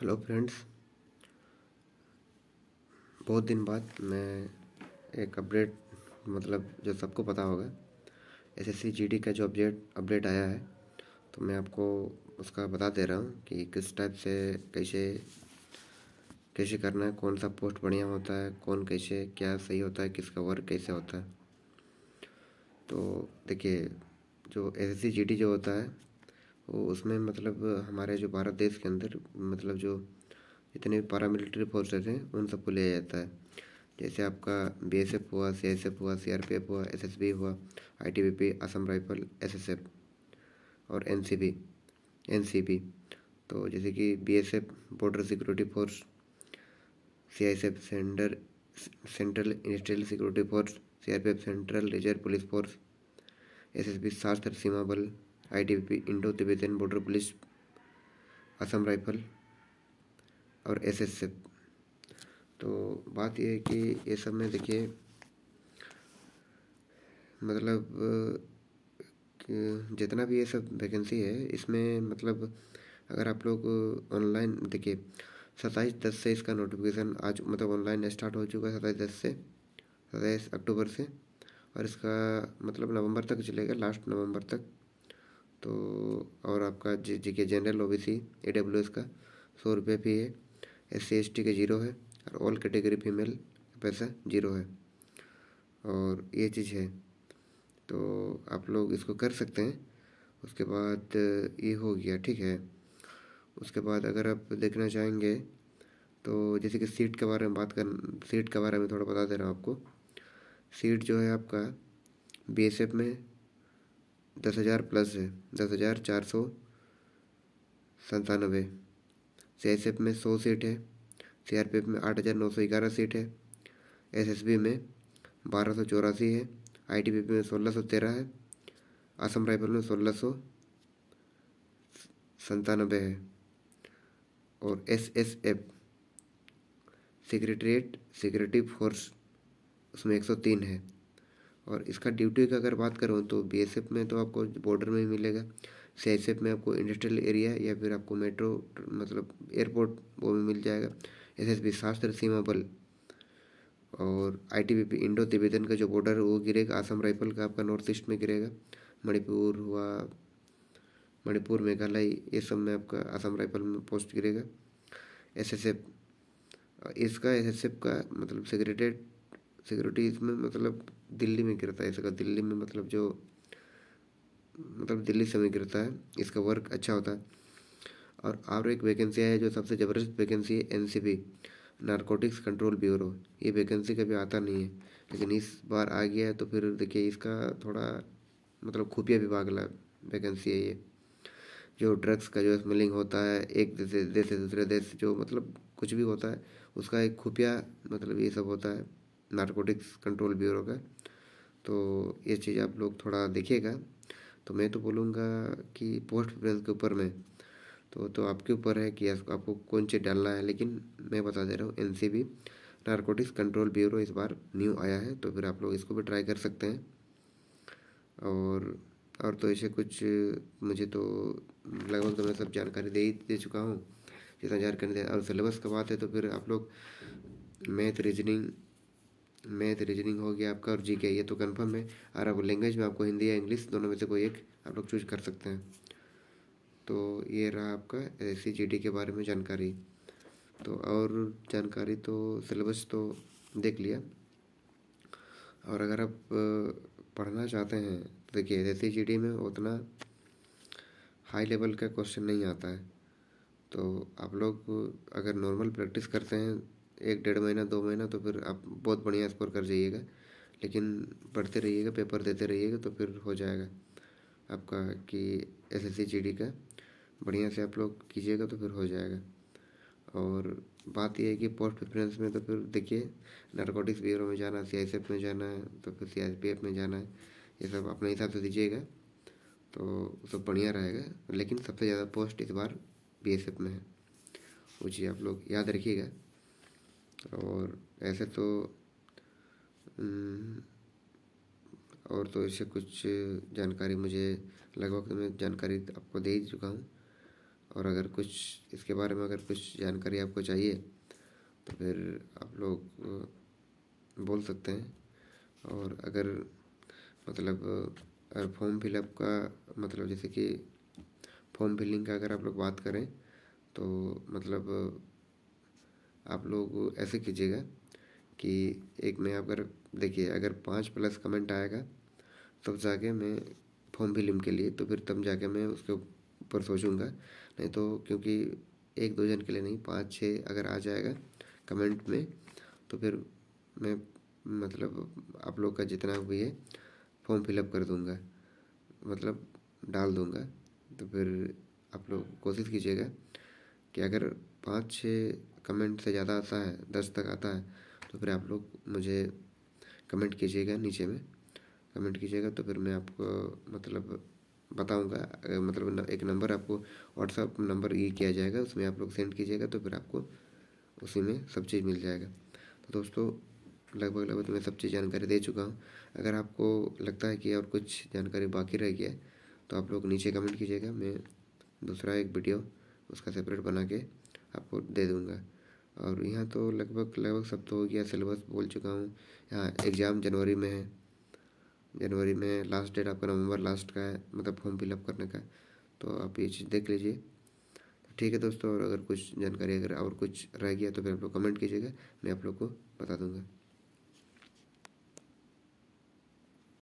hello friends बहुत दिन बाद मैं एक अपडेट मतलब जो सबको पता होगा S S C G D का जो अपडेट अपडेट आया है तो मैं आपको उसका बता दे रहा हूँ कि किस टाइप से कैसे कैसे करना है कौन सा पोस्ट बढ़िया होता है कौन कैसे क्या सही होता है किसका वर्क कैसे होता है तो देखिए जो S S C G D जो होता है उसमें मतलब हमारे जो भारत देश के अंदर मतलब जो जितने भी पैरामिलिट्री फोर्सेज हैं उन सबको लिया जाता है जैसे आपका बी एस एफ हुआ सी एस एफ हुआ सी आर पी एफ हुआ एस एस बी हुआ I T B P Assam rifle S S F और N C B N C B तो जैसे कि B S F border security force C I S F सेंडर central industrial security force C R P F central reserve police force S S B सार्थ सीमा बल ITBP Indo Tibetan border police Assam rifle और SSF तो बात यह है कि ये सब में देखिए मतलब जितना भी ये सब वैकेंसी है इसमें मतलब अगर आप लोग ऑनलाइन देखिए सत्ताईस दस से इसका नोटिफिकेशन आज मतलब ऑनलाइन स्टार्ट हो चुका है सत्ताईस दस से सत्ताईस अक्टूबर से और इसका मतलब नवंबर तक चलेगा लास्ट नवंबर तक तो और आपका जी के general O B C E W S का सौ रुपये फी है एस सी एस टी के जीरो है और ऑल कैटेगरी फीमेल पैसा जीरो है और ये चीज़ है तो आप लोग इसको कर सकते हैं उसके बाद ये हो गया ठीक है उसके बाद अगर आप देखना चाहेंगे तो जैसे कि सीट के बारे में बात कर सीट के बारे में थोड़ा बता दे रहा हूँ आपको सीट जो है आपका बी एस एफ में दस हज़ार प्लस है दस हज़ार चार सौ संतानवे सी एस एफ में सौ सीट है सी आर पी एफ़ में आठ हज़ार नौ सौ ग्यारह सीट है एस एस बी में बारह सौ चौरासी है आई टी पी पी में सोलह सौ तेरह है असम राइफल में सोलह सौ संतानबे है और S S F secretariat security force उसमें एक सौ तीन है और इसका ड्यूटी का अगर बात करो तो बीएसएफ में तो आपको बॉर्डर में ही मिलेगा सी में आपको इंडस्ट्रियल एरिया या फिर आपको मेट्रो मतलब एयरपोर्ट वो भी मिल जाएगा एस एस बी शास्त्र सीमा बल और I T P Indo Tibetan का जो बॉर्डर है वो गिरेगा आसाम राइफल का आपका नॉर्थ ईस्ट में गिरेगा मणिपुर हुआ मणिपुर मेघालय ये सब में आपका आसाम राइफल में पोस्ट गिरेगा एस एस एफ इसका एस एस एफ का मतलब सिक्रेटेड सिक्योरिटी इसमें मतलब दिल्ली में गिरता है इसका दिल्ली में मतलब जो मतलब दिल्ली से में गिरता है इसका वर्क अच्छा होता है और और एक वैकेंसी है जो सबसे ज़बरदस्त वैकेंसी है एन नारकोटिक्स कंट्रोल ब्यूरो ये वैकेंसी कभी आता नहीं है लेकिन इस बार आ गया है तो फिर देखिए इसका थोड़ा मतलब खुफिया विभाग ला वैकेंसी है ये जो ड्रग्स का जो स्मिलिंग होता है एक देश से दूसरे देश जो मतलब कुछ भी होता है उसका एक खुफिया मतलब ये सब होता है नारकोटिक्स कंट्रोल ब्यूरो का तो ये चीज़ आप लोग थोड़ा देखिएगा तो मैं तो बोलूँगा कि पोस्ट प्रेफरेंस के ऊपर में तो तो आपके ऊपर है कि आपको कौन चीज़ डालना है लेकिन मैं बता दे रहा हूँ N C B narcotics control bureau इस बार न्यू आया है तो फिर आप लोग इसको भी ट्राई कर सकते हैं और और तो ऐसे कुछ मुझे तो लगभग तो मैं सब जानकारी दे ही दे चुका हूँ जितना जानकारी दे और सिलेबस का बात है तो फिर आप लोग मैथ रीजनिंग मैथ रीजनिंग तो हो गया आपका और जी के ये तो कन्फर्म है और अब लैंग्वेज में आपको हिंदी या इंग्लिश दोनों में से कोई एक आप लोग चूज कर सकते हैं तो ये रहा आपका एस सी के बारे में जानकारी तो और जानकारी तो सिलेबस तो देख लिया और अगर आप पढ़ना चाहते हैं तो देखिए एस सी में उतना हाई लेवल का क्वेश्चन नहीं आता है तो आप लोग अगर नॉर्मल प्रैक्टिस करते हैं एक डेढ़ महीना दो महीना तो फिर आप बहुत बढ़िया स्कोर कर जाइएगा लेकिन पढ़ते रहिएगा पेपर देते रहिएगा तो फिर हो जाएगा आपका कि एस एस का बढ़िया से आप लोग कीजिएगा तो फिर हो जाएगा और बात यह है कि पोस्ट प्रेफरेंस में तो फिर देखिए नारकोटिक्स ब्यूरो में जाना सी आई में जाना है तो फिर सी आई में जाना है ये सब अपने हिसाब से दीजिएगा तो सब बढ़िया रहेगा लेकिन सबसे ज़्यादा पोस्ट इस बार बी में है वो चीज़ आप लोग याद रखिएगा और ऐसे तो हम्म, और तो इससे कुछ जानकारी मुझे लगभग मैं जानकारी आपको दे ही चुका हूँ और अगर कुछ इसके बारे में अगर कुछ जानकारी आपको चाहिए तो फिर आप लोग बोल सकते हैं और अगर मतलब अगर फॉर्म फिलअप का मतलब जैसे कि फॉर्म फिलिंग का अगर आप लोग बात करें तो मतलब आप लोग ऐसे कीजिएगा कि एक मैं अगर देखिए अगर पाँच प्लस कमेंट आएगा तब जाके मैं फॉर्म फिलिम के लिए तो फिर तब जाके मैं उसके ऊपर सोचूंगा नहीं तो क्योंकि एक दो जन के लिए नहीं पाँच छः अगर आ जाएगा कमेंट में तो फिर मैं मतलब आप लोग का जितना भी है फॉर्म फिलअप कर दूंगा मतलब डाल दूंगा तो फिर आप लोग कोशिश कीजिएगा कि अगर पाँच छः कमेंट से ज़्यादा आता है दस तक आता है तो फिर आप लोग मुझे कमेंट कीजिएगा नीचे में कमेंट कीजिएगा तो फिर मैं आपको मतलब बताऊंगा मतलब एक नंबर आपको व्हाट्सअप नंबर ये किया जाएगा उसमें आप लोग सेंड कीजिएगा तो फिर आपको उसी में सब चीज़ मिल जाएगा तो दोस्तों लगभग लगभग तो मैं सब चीज़ जानकारी दे चुका हूँ अगर आपको लगता है कि और कुछ जानकारी बाकी रह गया है तो आप लोग नीचे कमेंट कीजिएगा मैं दूसरा एक वीडियो उसका सेपरेट बना के आपको दे दूँगा और यहाँ तो लगभग लगभग सब तो हो गया सिलेबस बोल चुका हूँ यहाँ एग्ज़ाम जनवरी में है जनवरी में लास्ट डेट आपका नवंबर लास्ट का है मतलब फॉर्म फिलअप करने का तो आप ये चीज़ देख लीजिए तो ठीक है दोस्तों और अगर कुछ जानकारी अगर और कुछ रह गया तो फिर आप लोग कमेंट कीजिएगा मैं आप लोग को बता दूँगा